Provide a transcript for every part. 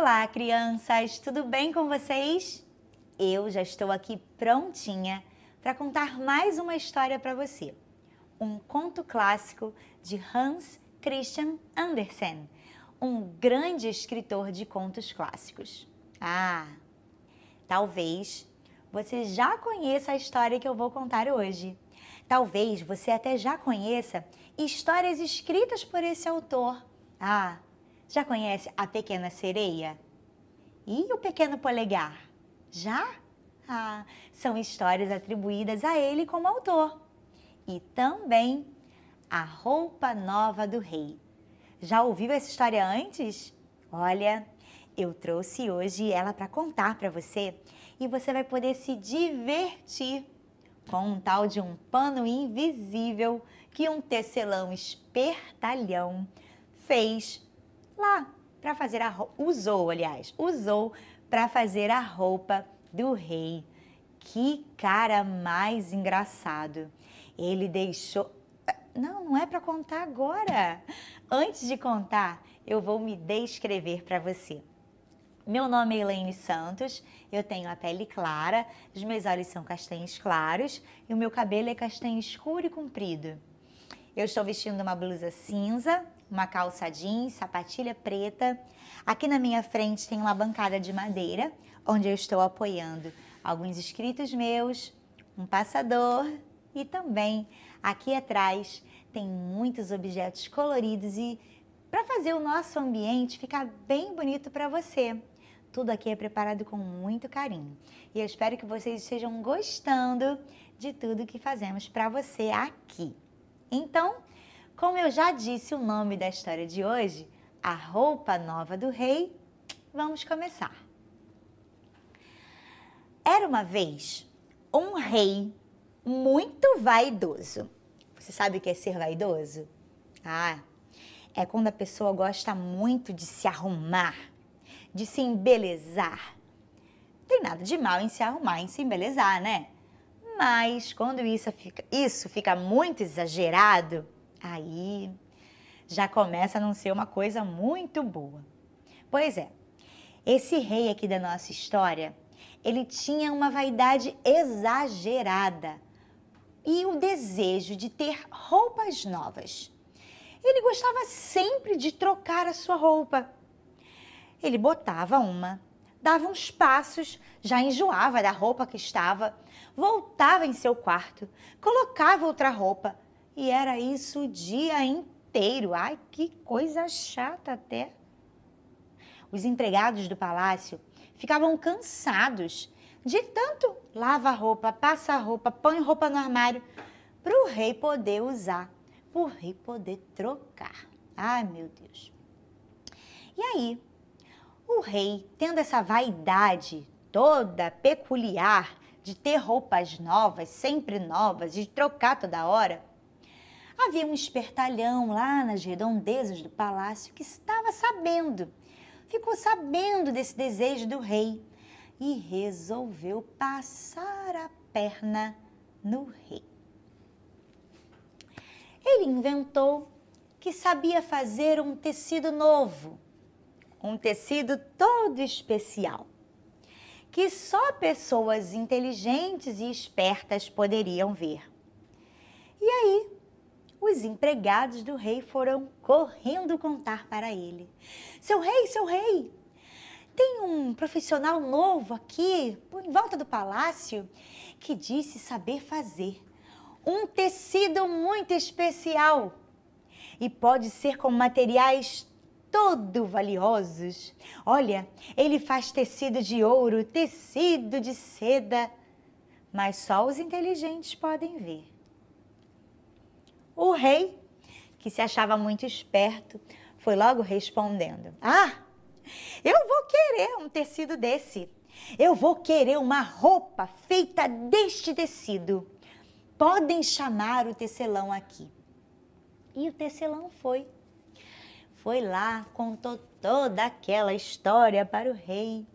Olá, crianças! Tudo bem com vocês? Eu já estou aqui prontinha para contar mais uma história para você. Um conto clássico de Hans Christian Andersen, um grande escritor de contos clássicos. Ah, talvez você já conheça a história que eu vou contar hoje. Talvez você até já conheça histórias escritas por esse autor. Ah, já conhece a pequena sereia? E o pequeno polegar? Já? Ah, são histórias atribuídas a ele como autor. E também A Roupa Nova do Rei. Já ouviu essa história antes? Olha, eu trouxe hoje ela para contar para você e você vai poder se divertir com um tal de um pano invisível que um tecelão espertalhão fez lá para fazer a roupa, usou, aliás, usou para fazer a roupa do rei. Que cara mais engraçado. Ele deixou eh, Não, não é para contar agora. Antes de contar, eu vou me descrever para você. Meu nome é Elaine Santos, eu tenho a pele clara, os meus olhos são castanhos claros e o meu cabelo é castanho escuro e comprido. Eu estou vestindo uma blusa cinza uma calça jeans, sapatilha preta. Aqui na minha frente tem uma bancada de madeira, onde eu estou apoiando alguns inscritos meus, um passador e também aqui atrás tem muitos objetos coloridos e para fazer o nosso ambiente ficar bem bonito para você. Tudo aqui é preparado com muito carinho e eu espero que vocês estejam gostando de tudo que fazemos para você aqui. Então, como eu já disse o nome da história de hoje, A Roupa Nova do Rei, vamos começar. Era uma vez um rei muito vaidoso. Você sabe o que é ser vaidoso? Ah, é quando a pessoa gosta muito de se arrumar, de se embelezar. tem nada de mal em se arrumar, em se embelezar, né? Mas quando isso fica, isso fica muito exagerado, Aí já começa a não ser uma coisa muito boa. Pois é, esse rei aqui da nossa história, ele tinha uma vaidade exagerada e o desejo de ter roupas novas. Ele gostava sempre de trocar a sua roupa. Ele botava uma, dava uns passos, já enjoava da roupa que estava, voltava em seu quarto, colocava outra roupa, e era isso o dia inteiro. Ai, que coisa chata até. Os empregados do palácio ficavam cansados de tanto lava roupa, passa roupa, põe roupa no armário, para o rei poder usar, para o rei poder trocar. Ai, meu Deus. E aí, o rei, tendo essa vaidade toda peculiar de ter roupas novas, sempre novas, de trocar toda hora, Havia um espertalhão lá nas redondezas do palácio que estava sabendo. Ficou sabendo desse desejo do rei e resolveu passar a perna no rei. Ele inventou que sabia fazer um tecido novo, um tecido todo especial, que só pessoas inteligentes e espertas poderiam ver. E aí, os empregados do rei foram correndo contar para ele: Seu rei, seu rei, tem um profissional novo aqui, em volta do palácio, que disse saber fazer um tecido muito especial e pode ser com materiais todo valiosos. Olha, ele faz tecido de ouro, tecido de seda, mas só os inteligentes podem ver. O rei, que se achava muito esperto, foi logo respondendo: Ah, eu vou querer um tecido desse. Eu vou querer uma roupa feita deste tecido. Podem chamar o tecelão aqui. E o tecelão foi. Foi lá, contou toda aquela história para o rei.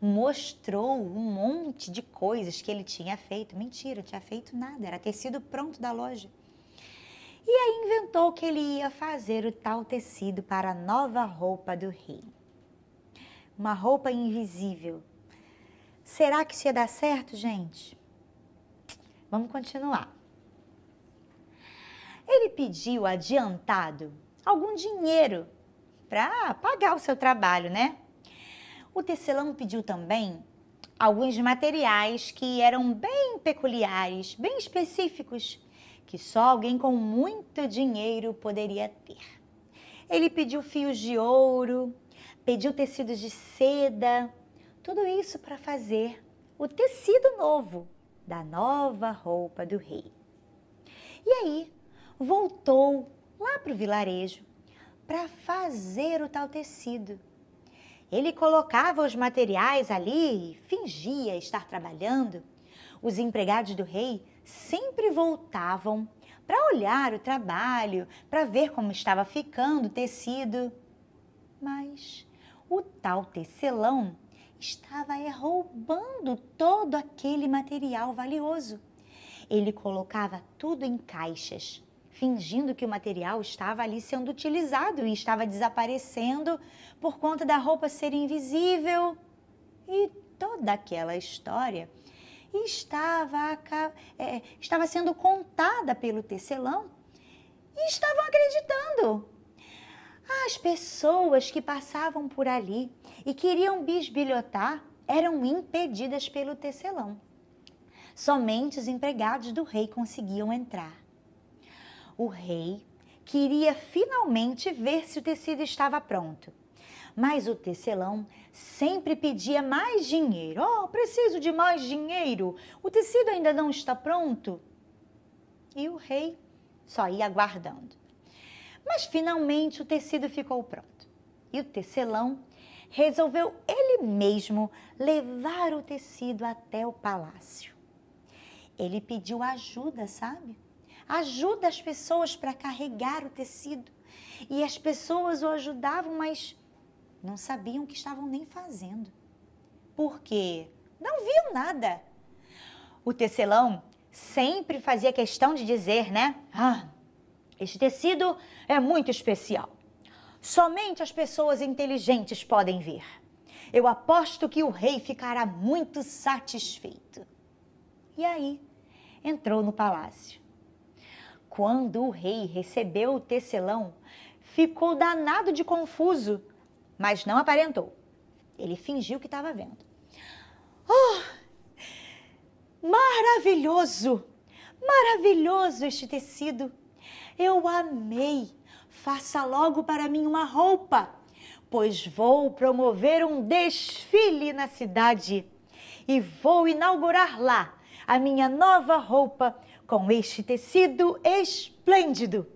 Mostrou um monte de coisas que ele tinha feito. Mentira, não tinha feito nada, era tecido pronto da loja e aí inventou que ele ia fazer o tal tecido para a nova roupa do rei. Uma roupa invisível. Será que isso ia dar certo, gente? Vamos continuar. Ele pediu adiantado algum dinheiro para pagar o seu trabalho, né? O tecelão pediu também alguns materiais que eram bem peculiares, bem específicos, que só alguém com muito dinheiro poderia ter. Ele pediu fios de ouro, pediu tecidos de seda, tudo isso para fazer o tecido novo da nova roupa do rei. E aí, voltou lá para o vilarejo para fazer o tal tecido. Ele colocava os materiais ali e fingia estar trabalhando. Os empregados do rei sempre voltavam para olhar o trabalho, para ver como estava ficando o tecido. Mas o tal tecelão estava é, roubando todo aquele material valioso. Ele colocava tudo em caixas, fingindo que o material estava ali sendo utilizado e estava desaparecendo por conta da roupa ser invisível. E toda aquela história estava, é, estava sendo contada pelo tecelão e estavam acreditando. As pessoas que passavam por ali e queriam bisbilhotar eram impedidas pelo tecelão. Somente os empregados do rei conseguiam entrar. O rei queria finalmente ver se o tecido estava pronto mas o tecelão sempre pedia mais dinheiro. Oh, preciso de mais dinheiro. O tecido ainda não está pronto. E o rei só ia aguardando. Mas finalmente o tecido ficou pronto. E o tecelão resolveu ele mesmo levar o tecido até o palácio. Ele pediu ajuda, sabe? Ajuda as pessoas para carregar o tecido. E as pessoas o ajudavam, mas não sabiam o que estavam nem fazendo. Porque não viam nada. O tecelão sempre fazia questão de dizer, né? Ah, este tecido é muito especial. Somente as pessoas inteligentes podem ver. Eu aposto que o rei ficará muito satisfeito. E aí, entrou no palácio. Quando o rei recebeu o tecelão, ficou danado de confuso mas não aparentou. Ele fingiu que estava vendo. Oh! Maravilhoso! Maravilhoso este tecido! Eu amei! Faça logo para mim uma roupa, pois vou promover um desfile na cidade e vou inaugurar lá a minha nova roupa com este tecido esplêndido.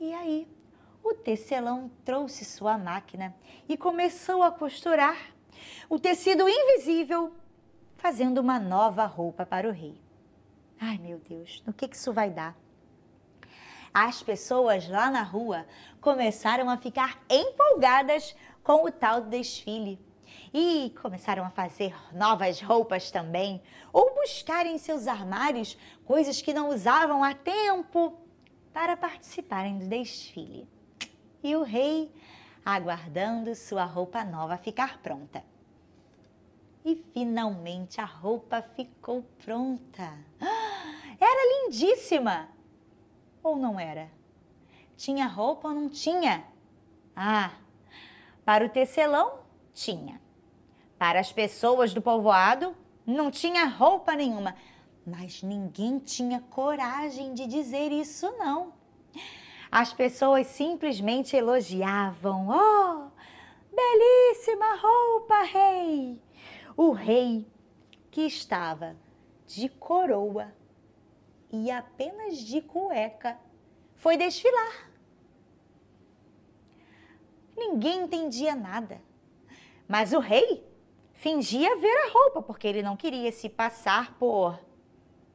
E aí? o tecelão trouxe sua máquina e começou a costurar o tecido invisível, fazendo uma nova roupa para o rei. Ai, meu Deus, no que, isso vai dar? As pessoas lá na rua começaram a ficar empolgadas com o tal desfile e começaram a fazer novas roupas também, ou buscar em seus armários coisas que não usavam há tempo para participarem do desfile e o rei, aguardando sua roupa nova ficar pronta. E finalmente a roupa ficou pronta. Era lindíssima! Ou não era? Tinha roupa ou não tinha? Ah, para o tecelão, tinha. Para as pessoas do povoado, não tinha roupa nenhuma. Mas ninguém tinha coragem de dizer isso, não. As pessoas simplesmente elogiavam: Oh, belíssima roupa, rei! O rei, que estava de coroa e apenas de cueca, foi desfilar. Ninguém entendia nada. Mas o rei fingia ver a roupa, porque ele não queria se passar por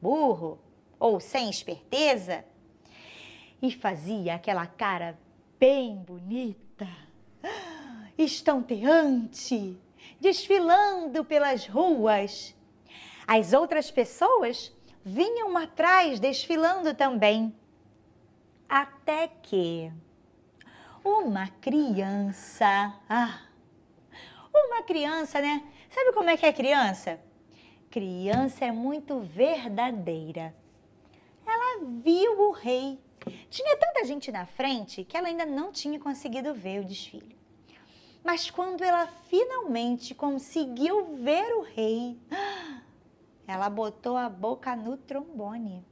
burro ou sem esperteza e fazia aquela cara bem bonita, estonteante, desfilando pelas ruas. As outras pessoas vinham atrás desfilando também. Até que uma criança. Ah, uma criança, né? Sabe como é que é criança? Criança é muito verdadeira. Ela viu o rei tinha tanta gente na frente que ela ainda não tinha conseguido ver o desfile. Mas quando ela finalmente conseguiu ver o rei, ela botou a boca no trombone.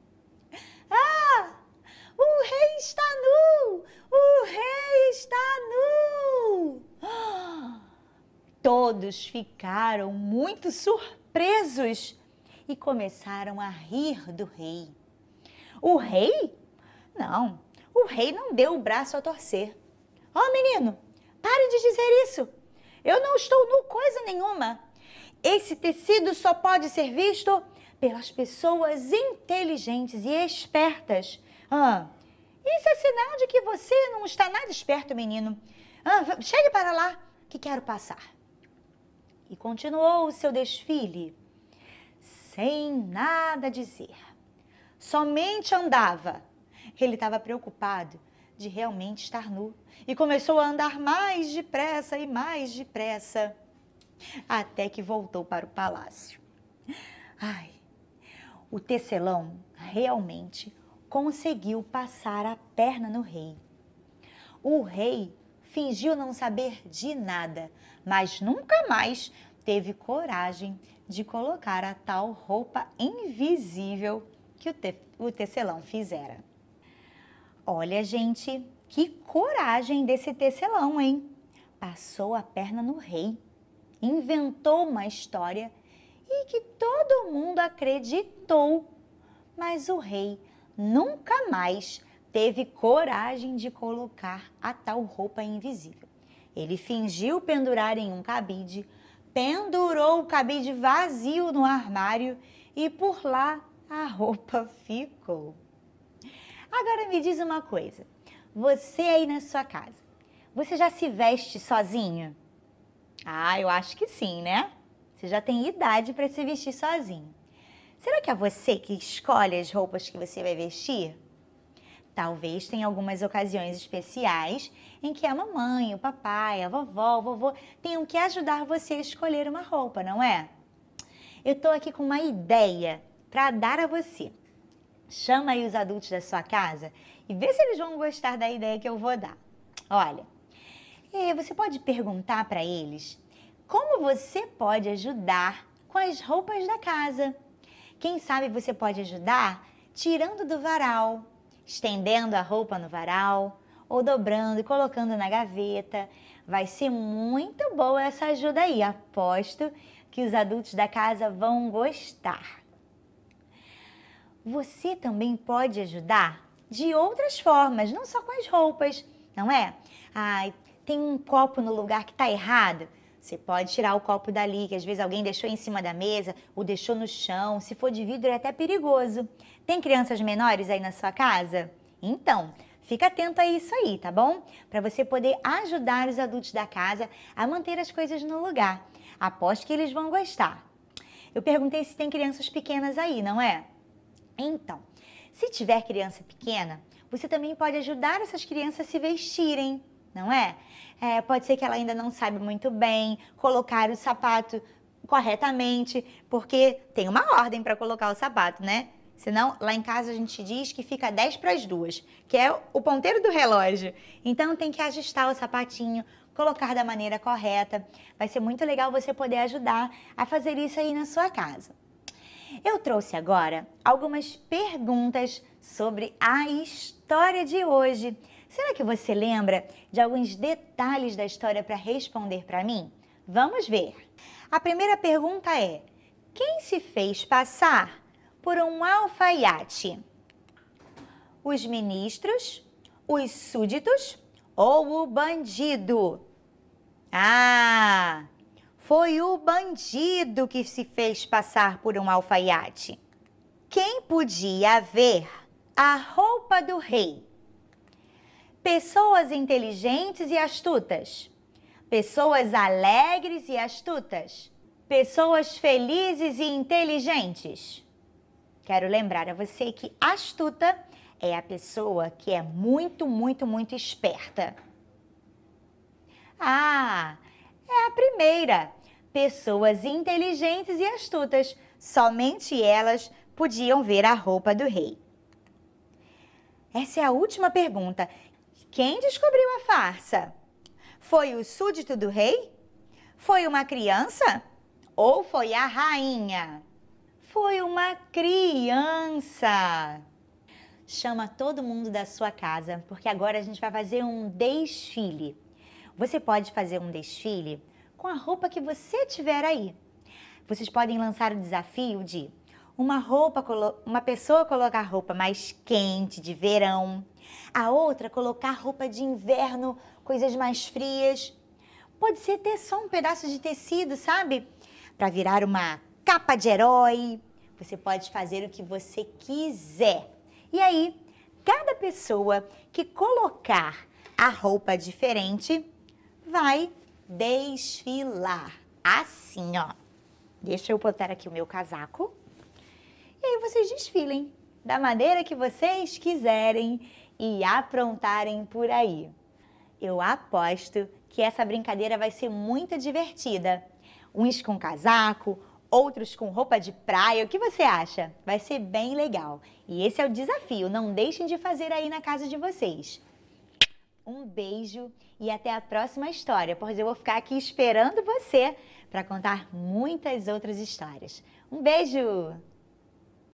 Ah! O rei está nu! O rei está nu! Todos ficaram muito surpresos e começaram a rir do rei. O rei não, o rei não deu o braço a torcer. Ó oh, menino, pare de dizer isso. Eu não estou nu coisa nenhuma. Esse tecido só pode ser visto pelas pessoas inteligentes e espertas. Ah, isso é sinal de que você não está nada esperto, menino. Ah, chegue para lá, que quero passar. E continuou o seu desfile sem nada dizer. Somente andava ele estava preocupado de realmente estar nu e começou a andar mais depressa e mais depressa, até que voltou para o palácio. Ai, o tecelão realmente conseguiu passar a perna no rei. O rei fingiu não saber de nada, mas nunca mais teve coragem de colocar a tal roupa invisível que o, te o tecelão fizera. Olha, gente, que coragem desse tecelão, hein? Passou a perna no rei, inventou uma história e que todo mundo acreditou. Mas o rei nunca mais teve coragem de colocar a tal roupa invisível. Ele fingiu pendurar em um cabide, pendurou o cabide vazio no armário e por lá a roupa ficou. Agora me diz uma coisa. Você aí na sua casa, você já se veste sozinho? Ah, eu acho que sim, né? Você já tem idade para se vestir sozinho. Será que é você que escolhe as roupas que você vai vestir? Talvez tenha algumas ocasiões especiais em que a mamãe, o papai, a vovó, o vovô tenham que ajudar você a escolher uma roupa, não é? Eu estou aqui com uma ideia para dar a você. Chama aí os adultos da sua casa e vê se eles vão gostar da ideia que eu vou dar. Olha, é, você pode perguntar para eles como você pode ajudar com as roupas da casa. Quem sabe você pode ajudar tirando do varal, estendendo a roupa no varal ou dobrando e colocando na gaveta. Vai ser muito boa essa ajuda aí, aposto que os adultos da casa vão gostar você também pode ajudar de outras formas, não só com as roupas, não é? Ai, tem um copo no lugar que está errado. Você pode tirar o copo dali, que às vezes alguém deixou em cima da mesa ou deixou no chão. Se for de vidro, é até perigoso. Tem crianças menores aí na sua casa? Então, fica atento a isso aí, tá bom? Para você poder ajudar os adultos da casa a manter as coisas no lugar. Aposto que eles vão gostar. Eu perguntei se tem crianças pequenas aí, não é? Então, se tiver criança pequena, você também pode ajudar essas crianças a se vestirem, não é? é? Pode ser que ela ainda não saiba muito bem colocar o sapato corretamente, porque tem uma ordem para colocar o sapato, né? Senão, lá em casa a gente diz que fica 10 para as duas, que é o ponteiro do relógio. Então, tem que ajustar o sapatinho, colocar da maneira correta. Vai ser muito legal você poder ajudar a fazer isso aí na sua casa. Eu trouxe agora algumas perguntas sobre a história de hoje. Será que você lembra de alguns detalhes da história para responder para mim? Vamos ver. A primeira pergunta é: quem se fez passar por um alfaiate? Os ministros, os súditos ou o bandido? Ah, foi o bandido que se fez passar por um alfaiate. Quem podia ver a roupa do rei? Pessoas inteligentes e astutas. Pessoas alegres e astutas. Pessoas felizes e inteligentes. Quero lembrar a você que astuta é a pessoa que é muito, muito, muito esperta. Ah, é a primeira pessoas inteligentes e astutas, somente elas podiam ver a roupa do rei. Essa é a última pergunta. Quem descobriu a farsa? Foi o súdito do rei? Foi uma criança? Ou foi a rainha? Foi uma criança! Chama todo mundo da sua casa, porque agora a gente vai fazer um desfile. Você pode fazer um desfile com a roupa que você tiver aí. Vocês podem lançar o desafio de uma roupa, uma pessoa colocar roupa mais quente de verão, a outra colocar roupa de inverno, coisas mais frias. Pode ser ter só um pedaço de tecido, sabe? Para virar uma capa de herói. Você pode fazer o que você quiser. E aí, cada pessoa que colocar a roupa diferente vai desfilar. Assim, ó. Deixa eu botar aqui o meu casaco. E aí vocês desfilem da maneira que vocês quiserem e aprontarem por aí. Eu aposto que essa brincadeira vai ser muito divertida. Uns com casaco, outros com roupa de praia. O que você acha? Vai ser bem legal. E esse é o desafio. Não deixem de fazer aí na casa de vocês. Um beijo e até a próxima história, pois eu vou ficar aqui esperando você para contar muitas outras histórias. Um beijo!